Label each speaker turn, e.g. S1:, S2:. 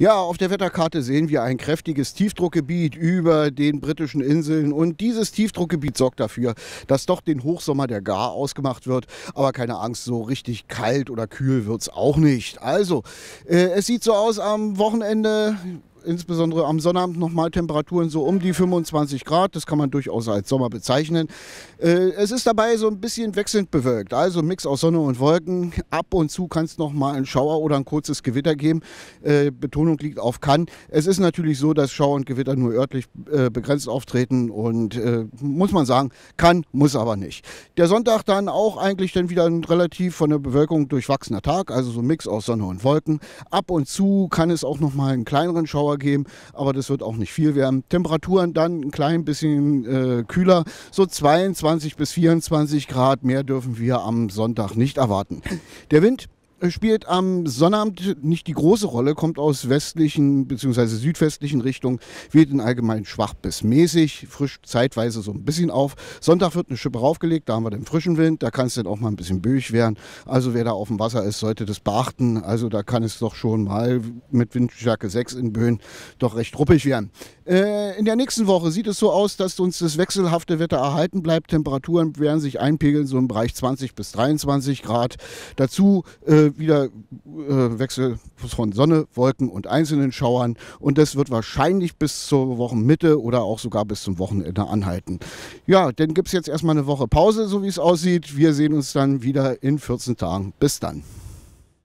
S1: Ja, auf der Wetterkarte sehen wir ein kräftiges Tiefdruckgebiet über den britischen Inseln. Und dieses Tiefdruckgebiet sorgt dafür, dass doch den Hochsommer der Gar ausgemacht wird. Aber keine Angst, so richtig kalt oder kühl wird es auch nicht. Also, äh, es sieht so aus am Wochenende insbesondere am Sonnabend nochmal Temperaturen so um die 25 Grad. Das kann man durchaus als Sommer bezeichnen. Äh, es ist dabei so ein bisschen wechselnd bewölkt, also Mix aus Sonne und Wolken. Ab und zu kann es nochmal einen Schauer oder ein kurzes Gewitter geben. Äh, Betonung liegt auf kann. Es ist natürlich so, dass Schauer und Gewitter nur örtlich äh, begrenzt auftreten und muss man sagen, kann, muss aber nicht. Der Sonntag dann auch eigentlich dann wieder ein relativ von der Bewölkung durchwachsener Tag, also so ein Mix aus Sonne und Wolken. Ab und zu kann es auch nochmal einen kleineren Schauer Zuschauer geben, aber das wird auch nicht viel werden. Temperaturen dann ein klein bisschen äh, kühler, so 22 bis 24 Grad mehr dürfen wir am Sonntag nicht erwarten. Der Wind spielt am Sonnabend nicht die große Rolle, kommt aus westlichen bzw. südwestlichen Richtungen, wird in allgemein schwach bis mäßig, frischt zeitweise so ein bisschen auf. Sonntag wird eine Schippe raufgelegt, da haben wir den frischen Wind, da kann es dann auch mal ein bisschen böig werden. Also wer da auf dem Wasser ist, sollte das beachten. Also da kann es doch schon mal mit Windstärke 6 in Böen doch recht ruppig werden. Äh, in der nächsten Woche sieht es so aus, dass uns das wechselhafte Wetter erhalten bleibt. Temperaturen werden sich einpegeln, so im Bereich 20 bis 23 Grad. Dazu äh, wieder äh, Wechsel von Sonne, Wolken und einzelnen Schauern. Und das wird wahrscheinlich bis zur Wochenmitte oder auch sogar bis zum Wochenende anhalten. Ja, dann gibt es jetzt erstmal eine Woche Pause, so wie es aussieht. Wir sehen uns dann wieder in 14 Tagen. Bis dann.